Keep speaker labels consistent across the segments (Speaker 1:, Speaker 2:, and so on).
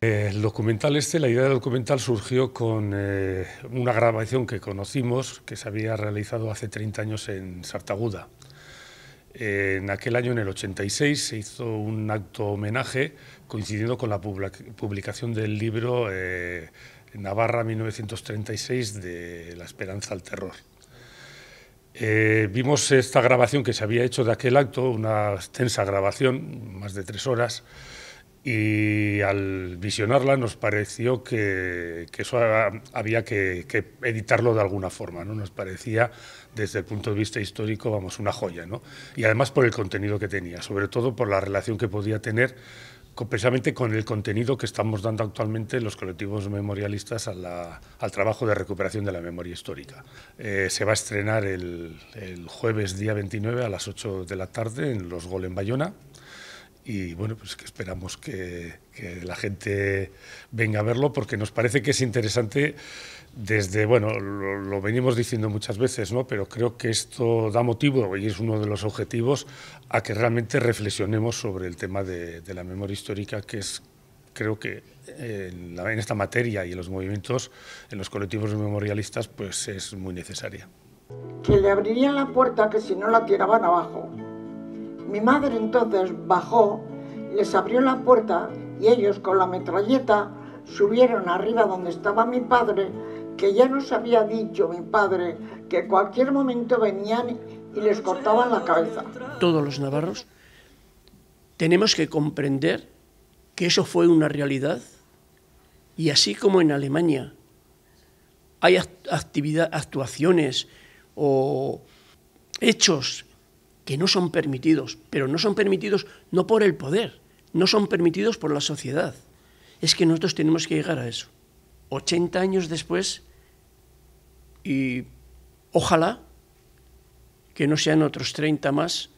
Speaker 1: Eh, el documental este, la idea del documental surgió con eh, una grabación que conocimos que se había realizado hace 30 años en Sartaguda. En aquel año, en el 86, se hizo un acto homenaje coincidiendo con la publicación del libro eh, Navarra 1936 de La esperanza al terror. Eh, vimos esta grabación que se había hecho de aquel acto, una extensa grabación, más de tres horas, y al visionarla nos pareció que, eso había que, editarlo de alguna forma, ¿no? Nos parecía, desde el punto de vista histórico, vamos, una joya, ¿no? Y además por el contenido que tenía, sobre todo por la relación que podía tener precisamente con el contenido que estamos dando actualmente los colectivos memorialistas al trabajo de recuperación de la memoria histórica. Eh, se va a estrenar el, el, jueves día 29 a las 8 de la tarde en Los Gol en Bayona y bueno, pues que esperamos que, la gente venga a verlo porque nos parece que es interesante desde, bueno, lo, venimos diciendo muchas veces, ¿no? Pero creo que esto da motivo y es uno de los objetivos a que realmente reflexionemos sobre el tema de, la memoria histórica, que es, creo que eh, en, en esta materia y en los movimientos, en los colectivos memorialistas, pues es muy necesaria.
Speaker 2: Que le abrirían la puerta que si no la tiraban abajo. Mi madre entonces bajó, les abrió la puerta y ellos con la metralleta subieron arriba donde estaba mi padre, que ya nos había dicho mi padre que cualquier momento venían y les cortaban la cabeza.
Speaker 3: Todos los navarros tenemos que comprender que eso fue una realidad y así como en Alemania hay actuaciones o hechos que no son permitidos, pero no son permitidos no por el poder, no son permitidos por la sociedad. Es que nosotros tenemos que llegar a eso. 80 años después, y ojalá que no sean otros 30 más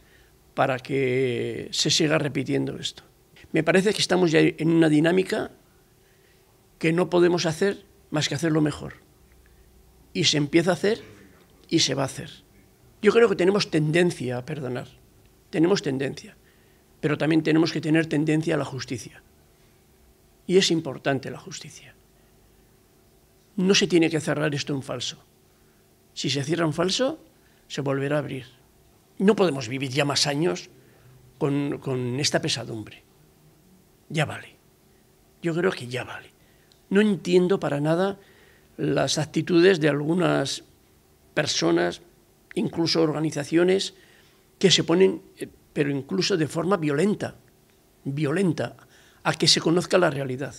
Speaker 3: para que se siga repitiendo esto. Me parece que estamos ya en una dinámica que no podemos hacer más que hacerlo mejor. Y se empieza a hacer y se va a hacer. Yo creo que tenemos tendencia a perdonar, tenemos tendencia, pero también tenemos que tener tendencia a la justicia. Y es importante la justicia. No se tiene que cerrar esto en falso. Si se cierra en falso, se volverá a abrir. No podemos vivir ya más años con, con esta pesadumbre. Ya vale. Yo creo que ya vale. No entiendo para nada las actitudes de algunas personas incluso organizaciones que se ponen, eh, pero incluso de forma violenta, violenta, a que se conozca la realidad.